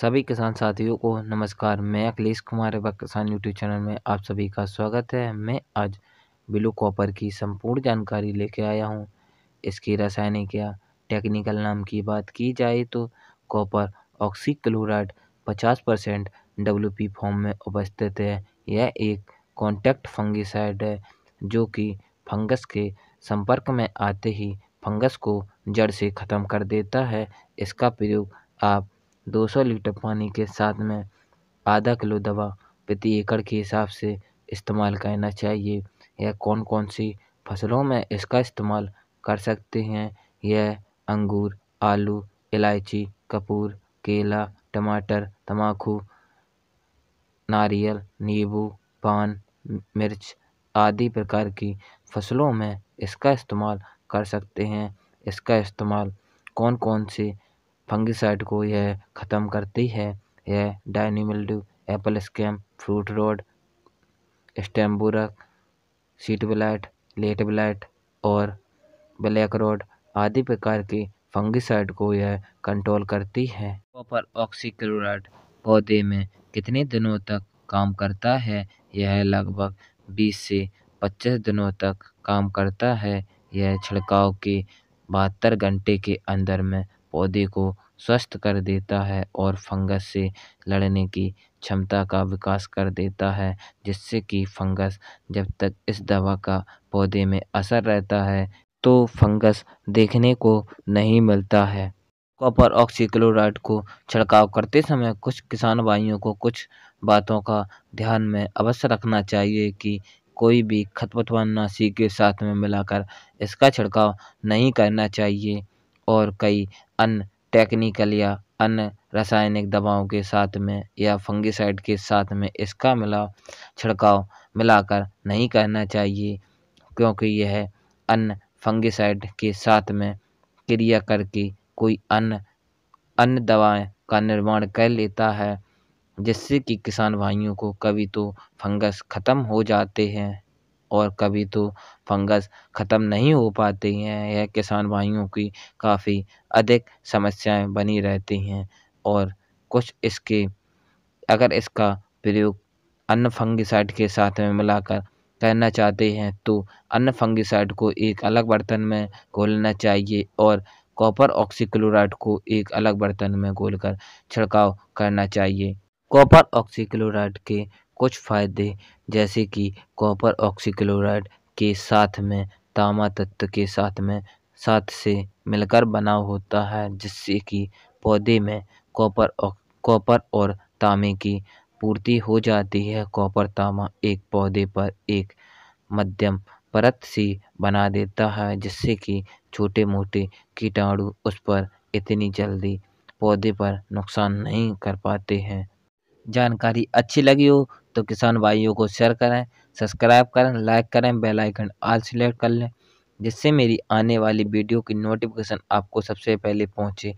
सभी किसान साथियों को नमस्कार मैं अखिलेश कुमार किसान यूट्यूब चैनल में आप सभी का स्वागत है मैं आज ब्लू कॉपर की संपूर्ण जानकारी लेके आया हूँ इसकी रासायनिक या टेक्निकल नाम की बात की जाए तो copper oxychloride 50 percent W form में उपस्थित है यह एक कॉन्टैक्ट फंगिसाइड है जो कि फंगस के संपर्क में आते ही फंगस को जड़ से ख़त्म कर देता है इसका प्रयोग आप 200 लीटर पानी के साथ में आधा किलो दवा प्रति एकड़ के हिसाब से इस्तेमाल करना चाहिए यह कौन कौन सी फसलों में इसका इस्तेमाल कर सकते हैं यह अंगूर आलू इलायची कपूर केला टमाटर तम्बाकू नारियल नींबू पान मिर्च आदि प्रकार की फसलों में इसका इस्तेमाल कर सकते हैं इसका इस्तेमाल कौन कौन से फंगिसाइड को यह ख़त्म करती है यह डायनिमिल्डू एप्पल स्कैम फ्रूट रोड स्टेम्बुरक सीट ब्लाइट लेट ब्लाइट और ब्लैक रोड आदि प्रकार की फंगिसाइड को यह कंट्रोल करती है कॉपर ऑक्सीक्लोराइड पौधे में कितने दिनों तक काम करता है यह लगभग 20 से 25 दिनों तक काम करता है यह छिड़काव के बहत्तर घंटे के अंदर में पौधे को स्वस्थ कर देता है और फंगस से लड़ने की क्षमता का विकास कर देता है जिससे कि फंगस जब तक इस दवा का पौधे में असर रहता है तो फंगस देखने को नहीं मिलता है कॉपर ऑक्सीक्लोराइड को छिड़काव करते समय कुछ किसान भाइयों को कुछ बातों का ध्यान में अवश्य रखना चाहिए कि कोई भी खतपतवारनाशी के साथ में मिलाकर इसका छिड़काव नहीं करना चाहिए और कई अन्य टेक्निकल या अन्य रासायनिक दवाओं के साथ में या फंगिसाइड के साथ में इसका मिला छिड़काव मिलाकर नहीं करना चाहिए क्योंकि यह अन्य फंगिसाइड के साथ में क्रिया करके कोई अन्य अन्य दवाएं का निर्माण कर लेता है जिससे कि किसान भाइयों को कभी तो फंगस ख़त्म हो जाते हैं और कभी तो फंगस ख़त्म नहीं हो पाते हैं यह किसान भाइयों की काफ़ी अधिक समस्याएं बनी रहती हैं और कुछ इसके अगर इसका प्रयोग अन्य फंगिसाइड के साथ में मिलाकर करना चाहते हैं तो अन्य फंगिसाइड को एक अलग बर्तन में घोलना चाहिए और कॉपर ऑक्सीक्लोराइड को एक अलग बर्तन में घोलकर छिड़काव करना चाहिए कॉपर ऑक्सीक्लोराइड के कुछ फ़ायदे जैसे कि कॉपर ऑक्सीक्लोराइड के साथ में तामा तत्व के साथ में साथ से मिलकर बना होता है जिससे कि पौधे में कॉपर कॉपर और तामे की पूर्ति हो जाती है कॉपर तामा एक पौधे पर एक मध्यम परत सी बना देता है जिससे कि छोटे मोटे कीटाणु उस पर इतनी जल्दी पौधे पर नुकसान नहीं कर पाते हैं जानकारी अच्छी लगी हो तो किसान भाइयों को शेयर करें सब्सक्राइब करें लाइक करें बेल आइकन आल सिलेक्ट कर लें जिससे मेरी आने वाली वीडियो की नोटिफिकेशन आपको सबसे पहले पहुंचे